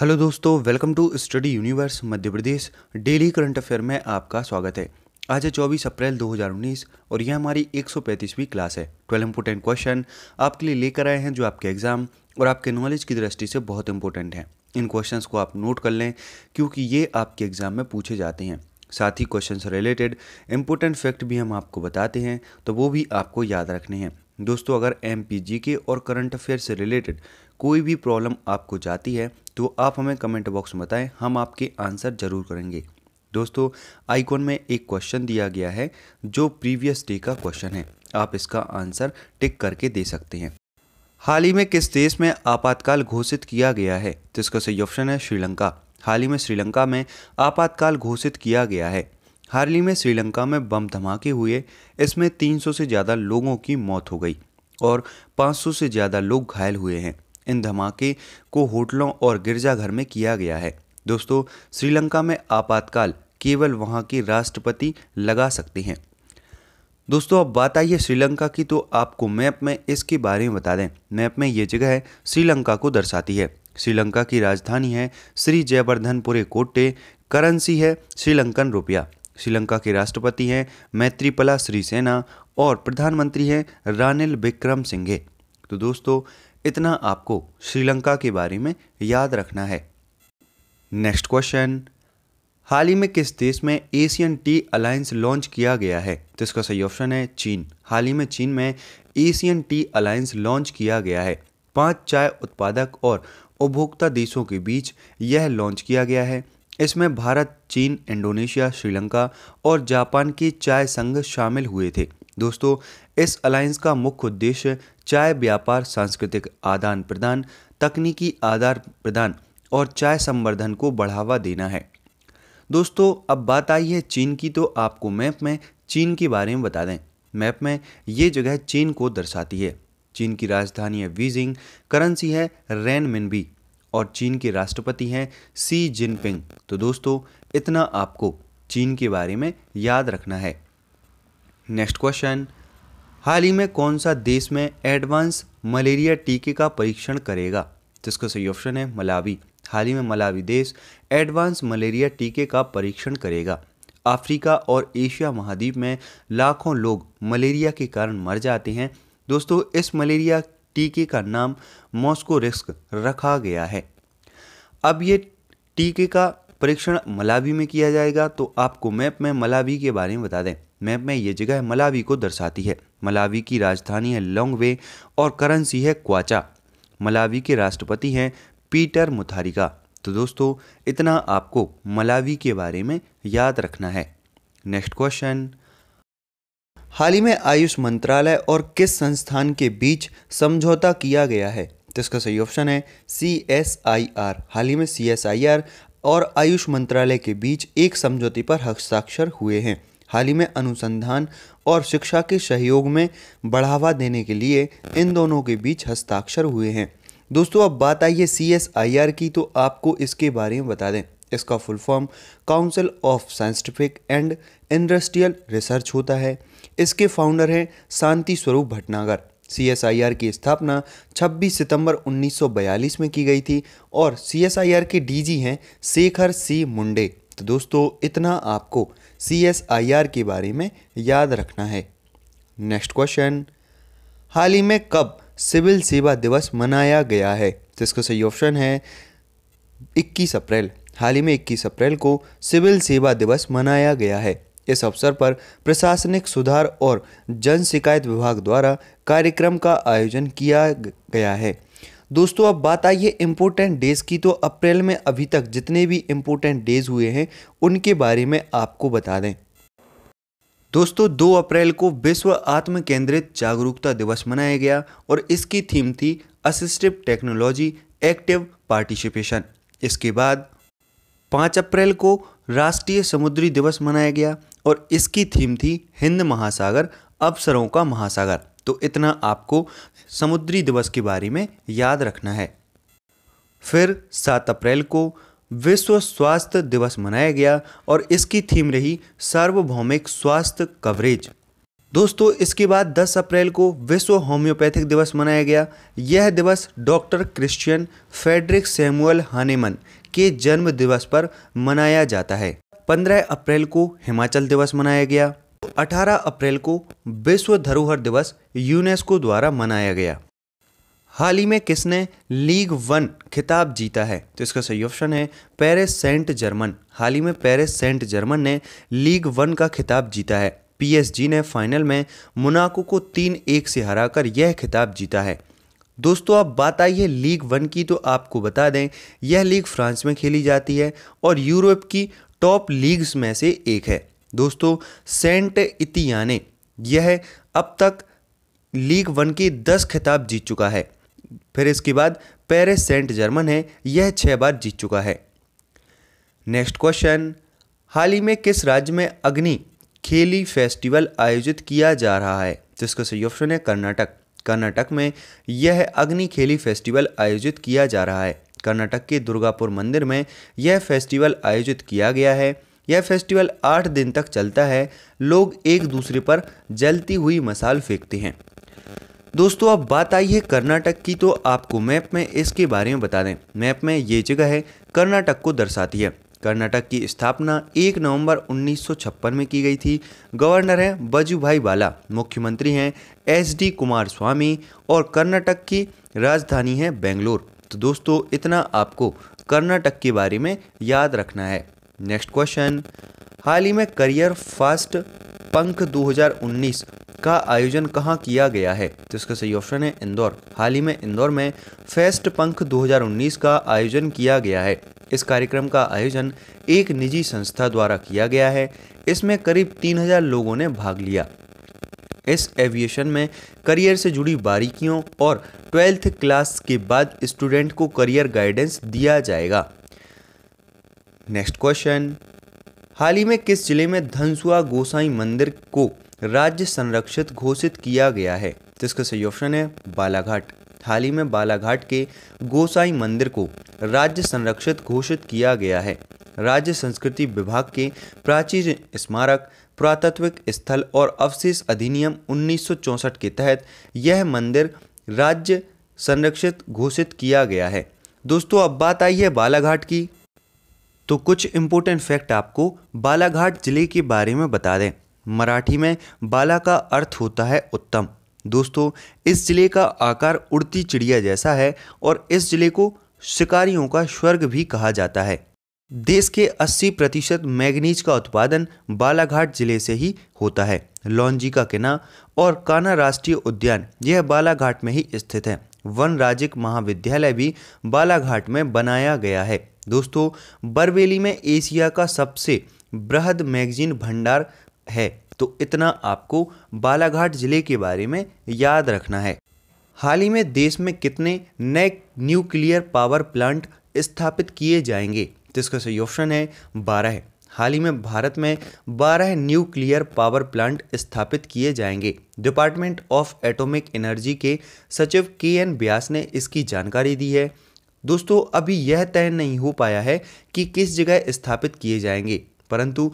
hello दोस्तों welcome to study universe Madhya Pradesh daily current affair में आपका स्वागत है आज है चौबीस अप्रैल 2019 और यह हमारी एक सौ क्लास है ट्वेल्व इम्पोर्टेंट क्वेश्चन आपके लिए लेकर आए हैं जो आपके एग्जाम और आपके नॉलेज की दृष्टि से बहुत इंपॉर्टेंट हैं इन क्वेश्चंस को आप नोट कर लें क्योंकि ये आपके एग्जाम में पूछे जाते हैं साथ ही क्वेश्चन से रिलेटेड इंपॉर्टेंट फैक्ट भी हम आपको बताते हैं तो वो भी आपको याद रखने हैं दोस्तों अगर एम पी जी के और करंट अफेयर से रिलेटेड कोई भी प्रॉब्लम आपको जाती है तो आप हमें कमेंट बॉक्स में बताएं हम आपके आंसर ज़रूर करेंगे दोस्तों आइकॉन में एक क्वेश्चन दिया गया है जो प्रीवियस डे का क्वेश्चन है आप इसका आंसर टिक करके दे सकते हैं हाल ही में किस देश में आपातकाल घोषित किया गया है तो इसका सही ऑप्शन है श्रीलंका हाल ही में श्रीलंका में आपातकाल घोषित किया गया है हाल ही में श्रीलंका में बम धमाके हुए इसमें 300 से ज़्यादा लोगों की मौत हो गई और 500 से ज़्यादा लोग घायल हुए हैं इन धमाके को होटलों और गिरजाघर में किया गया है दोस्तों श्रीलंका में आपातकाल केवल वहाँ के राष्ट्रपति लगा सकते हैं दोस्तों अब बात आई है श्रीलंका की तो आपको मैप में इसके बारे में बता दें मैप में ये जगह है श्रीलंका को दर्शाती है श्रीलंका की राजधानी है श्री जयवर्धनपुरे कोटे करेंसी है श्रीलंकन रुपया श्रीलंका के राष्ट्रपति हैं मैत्रीपला श्रीसेना और प्रधानमंत्री हैं रानिल विक्रम सिंघे तो दोस्तों इतना आपको श्रीलंका के बारे में याद रखना है नेक्स्ट क्वेश्चन हाल ही में किस देश में एशियन टी अलायंस लॉन्च किया गया है तो इसका सही ऑप्शन है चीन हाल ही में चीन में एशियन टी अलायंस लॉन्च किया गया है पांच चाय उत्पादक और उपभोक्ता देशों के बीच यह लॉन्च किया गया है इसमें भारत चीन इंडोनेशिया श्रीलंका और जापान के चाय संघ शामिल हुए थे दोस्तों इस अलायंस का मुख्य उद्देश्य चाय व्यापार सांस्कृतिक आदान प्रदान तकनीकी आदान प्रदान और चाय संवर्धन को बढ़ावा देना है दोस्तों अब बात आई है चीन की तो आपको मैप में चीन के बारे में बता दें मैप में ये जगह चीन को दर्शाती है चीन की राजधानी है वीजिंग करेंसी है रैन मिनबी और चीन के राष्ट्रपति हैं सी जिनपिंग तो दोस्तों इतना आपको चीन के बारे में याद रखना है नेक्स्ट क्वेश्चन हाल ही में कौन सा देश में एडवांस मलेरिया टीके का परीक्षण करेगा जिसका तो सही ऑप्शन है मलावी हाल ही में मलावी देश एडवांस मलेरिया टीके का परीक्षण करेगा अफ्रीका और एशिया महाद्वीप में लाखों लोग मलेरिया के कारण मर जाते हैं दोस्तों इस मलेरिया टीके का नाम मॉस्को रिस्क रखा गया है अब ये टीके का परीक्षण मलावी में किया जाएगा तो आपको मैप में मलावी के बारे में बता दें मैप में ये जगह मलावी को दर्शाती है मलावी की राजधानी है लोंगवे और करेंसी है क्वाचा मलावी के राष्ट्रपति हैं पीटर मुथारिका तो दोस्तों इतना आपको मलावी के बारे में याद रखना है नेक्स्ट क्वेश्चन हाल ही में आयुष मंत्रालय और किस संस्थान के बीच समझौता किया गया है तो इसका सही ऑप्शन है सी एस आई आर हाल ही में सी एस आई आर और आयुष मंत्रालय के बीच एक समझौते पर हस्ताक्षर हुए हैं हाल ही में अनुसंधान और शिक्षा के सहयोग में बढ़ावा देने के लिए इन दोनों के बीच हस्ताक्षर हुए हैं दोस्तों अब बात आई है सी की तो आपको इसके बारे में बता दें इसका full form council of scientific and industrial research होता है इसके फाउंडर हैं शांति स्वरूप भटनागर सीएसआईआर की स्थापना 26 सितंबर 1942 में की गई थी और सीएसआईआर के डीजी हैं शेखर सी मुंडे तो दोस्तों इतना आपको सीएसआईआर के बारे में याद रखना है नेक्स्ट क्वेश्चन हाल ही में कब सिविल सेवा दिवस मनाया गया है तो इसका सही ऑप्शन है 21 अप्रैल हाल ही में 21 अप्रैल को सिविल सेवा दिवस मनाया गया है इस अवसर पर प्रशासनिक सुधार और जन शिकायत विभाग द्वारा कार्यक्रम का आयोजन किया गया है दोस्तों अब बात आई है इम्पोर्टेंट डेज़ की तो अप्रैल में अभी तक जितने भी इम्पोर्टेंट डेज़ हुए हैं उनके बारे में आपको बता दें दोस्तों 2 अप्रैल को विश्व आत्म केंद्रित जागरूकता दिवस मनाया गया और इसकी थीम थी असिस्टिव टेक्नोलॉजी एक्टिव पार्टिसिपेशन इसके बाद 5 अप्रैल को राष्ट्रीय समुद्री दिवस मनाया गया और इसकी थीम थी हिंद महासागर अवसरों का महासागर तो इतना आपको समुद्री दिवस के बारे में याद रखना है फिर 7 अप्रैल को विश्व स्वास्थ्य दिवस मनाया गया और इसकी थीम रही सार्वभौमिक स्वास्थ्य कवरेज दोस्तों इसके बाद 10 अप्रैल को विश्व होम्योपैथिक दिवस मनाया गया यह दिवस doctor Christian Frederick Samuel Hahnemann के जन्म दिवस पर मनाया जाता है 15 अप्रैल को हिमाचल दिवस मनाया गया 18 अप्रैल को विश्व धरोहर दिवस यूनेस्को द्वारा मनाया गया हाल ही में किसने लीग वन खिताब जीता है तो इसका सही ऑप्शन है पेरिस सेंट जर्मन हाल ही में पेरिस सेंट जर्मन ने लीग वन का खिताब जीता है पीएसजी ने फाइनल में मुनाको को तीन एक से हराकर यह खिताब जीता है दोस्तों अब बात आई है लीग वन की तो आपको बता दें यह लीग फ्रांस में खेली जाती है और यूरोप की टॉप लीग्स में से एक है दोस्तों सेंट इतियाने यह अब तक लीग वन की दस खिताब जीत चुका है फिर इसके बाद पेरिस सेंट जर्मन है यह छः बार जीत चुका है नेक्स्ट क्वेश्चन हाल ही में किस राज्य में अग्नि खेली फेस्टिवल आयोजित किया जा रहा है जिसका सही ऑप्शन है कर्नाटक कर्नाटक में यह अग्नि खेली फेस्टिवल आयोजित किया जा रहा है कर्नाटक के दुर्गापुर मंदिर में यह फेस्टिवल आयोजित किया गया है यह फेस्टिवल आठ दिन तक चलता है लोग एक दूसरे पर जलती हुई मसाल फेंकते हैं दोस्तों अब बात आई है कर्नाटक की तो आपको मैप में इसके बारे में बता दें मैप में ये जगह है कर्नाटक को दर्शाती है कर्नाटक की स्थापना 1 नवंबर 1956 में की गई थी गवर्नर हैं भाई वाला मुख्यमंत्री हैं एस डी कुमार स्वामी और कर्नाटक की राजधानी है बेंगलोर तो दोस्तों इतना आपको कर्नाटक के बारे में याद रखना है नेक्स्ट क्वेश्चन हाल ही में करियर फास्ट पंख 2019 का आयोजन कहाँ किया गया है तो इसका सही ऑप्शन है इंदौर हाल ही में इंदौर में फेस्ट पंख 2019 का आयोजन किया गया है इस कार्यक्रम का आयोजन एक निजी संस्था द्वारा किया गया है इसमें करीब 3000 लोगों ने भाग लिया इस एविएशन में करियर से जुड़ी बारीकियों और ट्वेल्थ क्लास के बाद स्टूडेंट को करियर गाइडेंस दिया जाएगा नेक्स्ट क्वेश्चन हाल ही में किस जिले में धनसुआ गोसाई मंदिर को राज्य संरक्षित घोषित किया गया है जिसका सही ऑप्शन है बालाघाट हाल ही में बालाघाट के गोसाई मंदिर को राज्य संरक्षित घोषित किया गया है राज्य संस्कृति विभाग के प्राचीन स्मारक पुरातत्विक स्थल और अवशेष अधिनियम उन्नीस के तहत यह मंदिर राज्य संरक्षित घोषित किया गया है दोस्तों अब बात आई है बालाघाट की तो कुछ इम्पोर्टेंट फैक्ट आपको बालाघाट जिले के बारे में बता दें मराठी में बाला का अर्थ होता है उत्तम दोस्तों इस ज़िले का आकार उड़ती चिड़िया जैसा है और इस ज़िले को शिकारियों का स्वर्ग भी कहा जाता है देश के 80 प्रतिशत मैगनीज का उत्पादन बालाघाट जिले से ही होता है लॉन्जी का किना और काना राष्ट्रीय उद्यान यह बालाघाट में ही स्थित है वन राजिक महाविद्यालय भी बालाघाट में बनाया गया है दोस्तों बरवेली में एशिया का सबसे बृहद मैगजीन भंडार है तो इतना आपको बालाघाट ज़िले के बारे में याद रखना है हाल ही में देश में कितने नए न्यूक्लियर पावर प्लांट स्थापित किए जाएंगे जिसका तो सही ऑप्शन है बारह हाल ही में भारत में 12 न्यूक्लियर पावर प्लांट स्थापित किए जाएंगे डिपार्टमेंट ऑफ एटॉमिक एनर्जी के सचिव के एन ब्यास ने इसकी जानकारी दी है दोस्तों अभी यह तय नहीं हो पाया है कि किस जगह स्थापित किए जाएंगे परंतु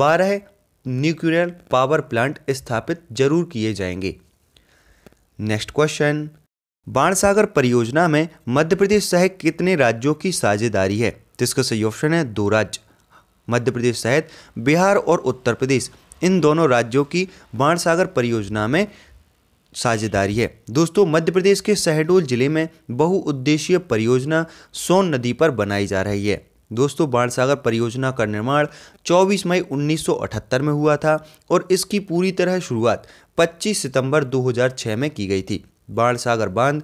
12 न्यूक्लियर पावर प्लांट स्थापित जरूर किए जाएंगे नेक्स्ट क्वेश्चन बाणसागर परियोजना में मध्य प्रदेश सहित कितने राज्यों की साझेदारी है जिसका तो सही ऑप्शन है दो राज्य मध्य प्रदेश सहित बिहार और उत्तर प्रदेश इन दोनों राज्यों की बाणसागर परियोजना में साझेदारी है दोस्तों मध्य प्रदेश के शहडोल जिले में बहुउद्देशीय परियोजना सोन नदी पर बनाई जा रही है दोस्तों बाणसागर परियोजना का निर्माण 24 मई 1978 में हुआ था और इसकी पूरी तरह शुरुआत 25 सितंबर 2006 में की गई थी बाणसागर बांध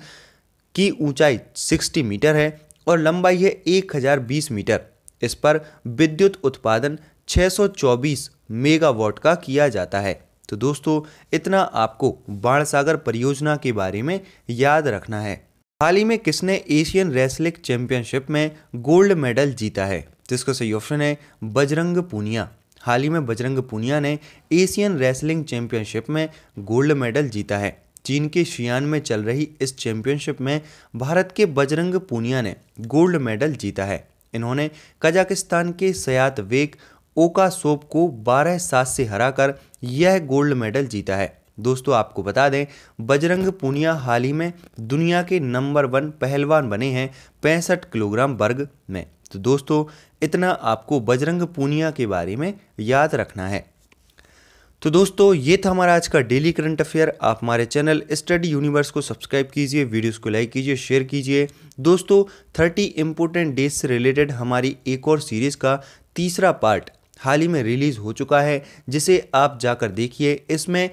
की ऊंचाई 60 मीटर है और लंबाई है 1020 मीटर इस पर विद्युत उत्पादन 624 मेगावाट का किया जाता है तो दोस्तों इतना आपको बाणसागर परियोजना के बारे में याद रखना है हाल ही में किसने एशियन रेसलिंग चैंपियनशिप में गोल्ड मेडल जीता है जिसका सही ऑप्शन है बजरंग पूनिया हाल ही में बजरंग पूनिया ने एशियन रेसलिंग चैंपियनशिप में गोल्ड मेडल जीता है चीन के शियान में चल रही इस चैंपियनशिप में भारत के बजरंग पूनिया ने गोल्ड मेडल जीता है इन्होंने कजाकिस्तान के सयात वेक ओका सोप को बारह सात से हराकर यह गोल्ड मेडल जीता है दोस्तों आपको बता दें बजरंग पूनिया हाल ही में दुनिया के नंबर वन पहलवान बने हैं पैंसठ किलोग्राम वर्ग में तो दोस्तों इतना आपको बजरंग पूनिया के बारे में याद रखना है तो दोस्तों ये था हमारा आज का डेली करंट अफेयर आप हमारे चैनल स्टडी यूनिवर्स को सब्सक्राइब कीजिए वीडियोस को लाइक कीजिए शेयर कीजिए दोस्तों थर्टी इंपॉर्टेंट डेज से रिलेटेड हमारी एक और सीरीज़ का तीसरा पार्ट हाल ही में रिलीज़ हो चुका है जिसे आप जाकर देखिए इसमें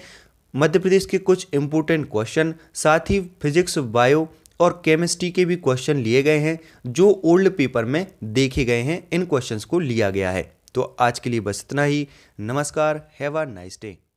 मध्य प्रदेश के कुछ इम्पोर्टेंट क्वेश्चन साथ ही फिजिक्स बायो और केमिस्ट्री के भी क्वेश्चन लिए गए हैं जो ओल्ड पेपर में देखे गए हैं इन क्वेश्चंस को लिया गया है तो आज के लिए बस इतना ही नमस्कार हैव अ नाइस डे